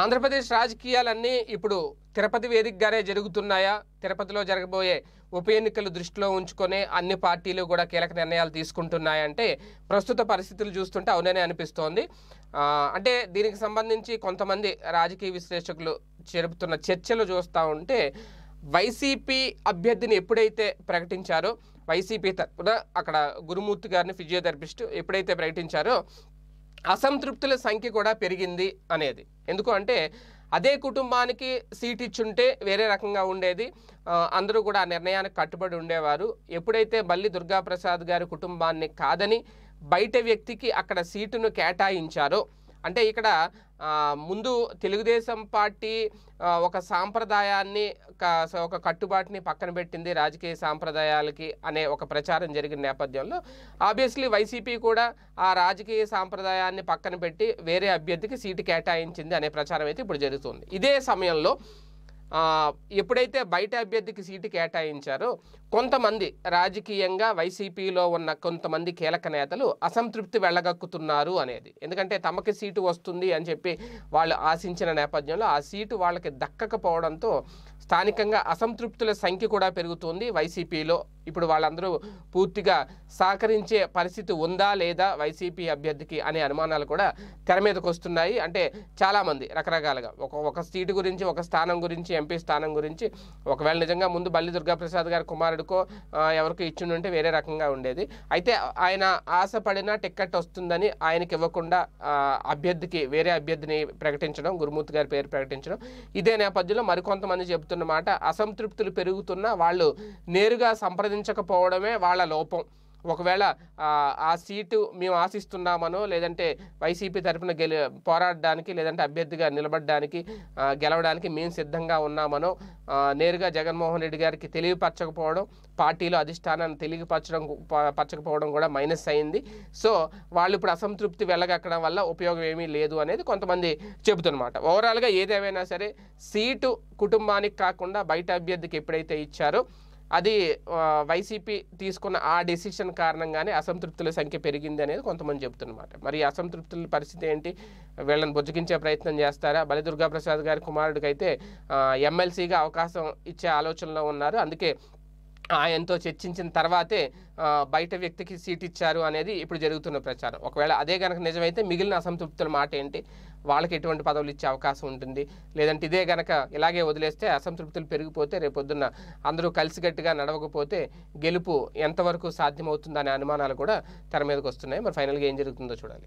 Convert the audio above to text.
ఆంధ్రప్రదేశ్ రాజకీయాలన్నీ ఇప్పుడు తిరుపతి వేదికగానే జరుగుతున్నాయా తిరుపతిలో జరగబోయే ఉప ఎన్నికలు దృష్టిలో ఉంచుకొని అన్ని పార్టీలు కూడా కీలక నిర్ణయాలు తీసుకుంటున్నాయంటే ప్రస్తుత పరిస్థితులు చూస్తుంటే అవుననే అనిపిస్తోంది అంటే దీనికి సంబంధించి కొంతమంది రాజకీయ విశ్లేషకులు జరుపుతున్న చర్చలు చూస్తూ ఉంటే వైసీపీ అభ్యర్థిని ఎప్పుడైతే ప్రకటించారో వైసీపీ తరఫున అక్కడ గురుమూర్తి గారిని ఫిజియోథెరపిస్ట్ ఎప్పుడైతే ప్రకటించారో అసంతృప్తుల సంఖ్య కూడా పెరిగింది అనేది ఎందుకు అంటే అదే కుటుంబానికి సీట్ ఇచ్చుంటే వేరే రకంగా ఉండేది అందరూ కూడా ఆ నిర్ణయానికి కట్టుబడి ఉండేవారు ఎప్పుడైతే బల్లి దుర్గాప్రసాద్ గారి కుటుంబాన్ని కాదని బయట వ్యక్తికి అక్కడ సీటును కేటాయించారో అంటే ఇక్కడ ముందు తెలుగుదేశం పార్టీ ఒక సాంప్రదాయాన్ని ఒక కట్టుబాటుని పక్కన పెట్టింది రాజకీయ సాంప్రదాయాలకి అనే ఒక ప్రచారం జరిగిన నేపథ్యంలో ఆబ్వియస్లీ వైసీపీ కూడా ఆ రాజకీయ సాంప్రదాయాన్ని పక్కన పెట్టి వేరే అభ్యర్థికి సీటు కేటాయించింది అనే ప్రచారం అయితే ఇప్పుడు జరుగుతుంది ఇదే సమయంలో ఎప్పుడైతే బయట అభ్యర్థికి సీటు కేటాయించారో కొంతమంది రాజకీయంగా వైసీపీలో ఉన్న కొంతమంది కీలక నేతలు అసంతృప్తి వెళ్ళగక్కుతున్నారు అనేది ఎందుకంటే తమకి సీటు వస్తుంది అని చెప్పి వాళ్ళు ఆశించిన నేపథ్యంలో ఆ సీటు వాళ్ళకి దక్కకపోవడంతో స్థానికంగా అసంతృప్తుల సంఖ్య కూడా పెరుగుతుంది వైసీపీలో ఇప్పుడు వాళ్ళందరూ పూర్తిగా సహకరించే పరిస్థితి ఉందా లేదా వైసీపీ అభ్యర్థికి అనే అనుమానాలు కూడా తెర మీదకు వస్తున్నాయి అంటే చాలామంది రకరకాలుగా ఒక ఒక సీటు గురించి ఒక స్థానం గురించి ఎంపీ స్థానం గురించి ఒకవేళ నిజంగా ముందు బల్లి దుర్గాప్రసాద్ గారి కుమారుడికో ఎవరికి ఇచ్చిండుంటే వేరే రకంగా ఉండేది అయితే ఆయన ఆశపడిన టిక్కెట్ వస్తుందని ఆయనకి ఇవ్వకుండా అభ్యర్థికి వేరే అభ్యర్థిని ప్రకటించడం గురుమూర్తి గారి పేరు ప్రకటించడం ఇదే నేపథ్యంలో మరికొంతమంది చెబుతున్నమాట అసంతృప్తులు పెరుగుతున్నా వాళ్ళు నేరుగా సంప్రదించ సంపాదించకపోవడమే వాళ్ళ లోపం ఒకవేళ ఆ సీటు మేము ఆశిస్తున్నామనో లేదంటే వైసీపీ తరఫున గెలి పోరాడడానికి లేదంటే అభ్యర్థిగా నిలబడడానికి గెలవడానికి మేము సిద్ధంగా ఉన్నామనో నేరుగా జగన్మోహన్ రెడ్డి గారికి తెలియపరచకపోవడం పార్టీలో అధిష్టానాన్ని తెలియపరచడం పరచకపోవడం కూడా మైనస్ అయింది సో వాళ్ళు ఇప్పుడు అసంతృప్తి వెళ్ళగక్కడం వల్ల ఉపయోగం ఏమీ లేదు అనేది కొంతమంది చెబుతున్నమాట ఓవరాల్గా ఏదేమైనా సరే సీటు కుటుంబానికి కాకుండా బయట అభ్యర్థికి ఎప్పుడైతే ఇచ్చారో అది వైసీపీ తీసుకున్న ఆ డెసిషన్ కారణంగానే అసంతృప్తుల సంఖ్య పెరిగింది అనేది కొంతమంది చెబుతున్నమాట మరి అసంతృప్తుల పరిస్థితి ఏంటి వీళ్ళని బుజ్జగించే ప్రయత్నం చేస్తారా బలి ప్రసాద్ గారి అయితే ఎమ్మెల్సీగా అవకాశం ఇచ్చే ఆలోచనలో ఉన్నారు అందుకే ఆయనతో చర్చించిన తర్వాతే బయట వ్యక్తికి సీట్ ఇచ్చారు అనేది ఇప్పుడు జరుగుతున్న ప్రచారం ఒకవేళ అదే కనుక నిజమైతే మిగిలిన అసంతృప్తుల మాట ఏంటి వాళ్ళకి ఎటువంటి పదవులు ఇచ్చే అవకాశం ఉంటుంది లేదంటే ఇదే కనుక ఇలాగే వదిలేస్తే అసంతృప్తులు పెరిగిపోతే రేపొద్దున అందరూ కలిసిగట్టుగా నడవకపోతే గెలుపు ఎంతవరకు సాధ్యమవుతుందనే అనుమానాలు కూడా తెర మీదకి వస్తున్నాయి మరి ఫైనల్గా ఏం జరుగుతుందో చూడాలి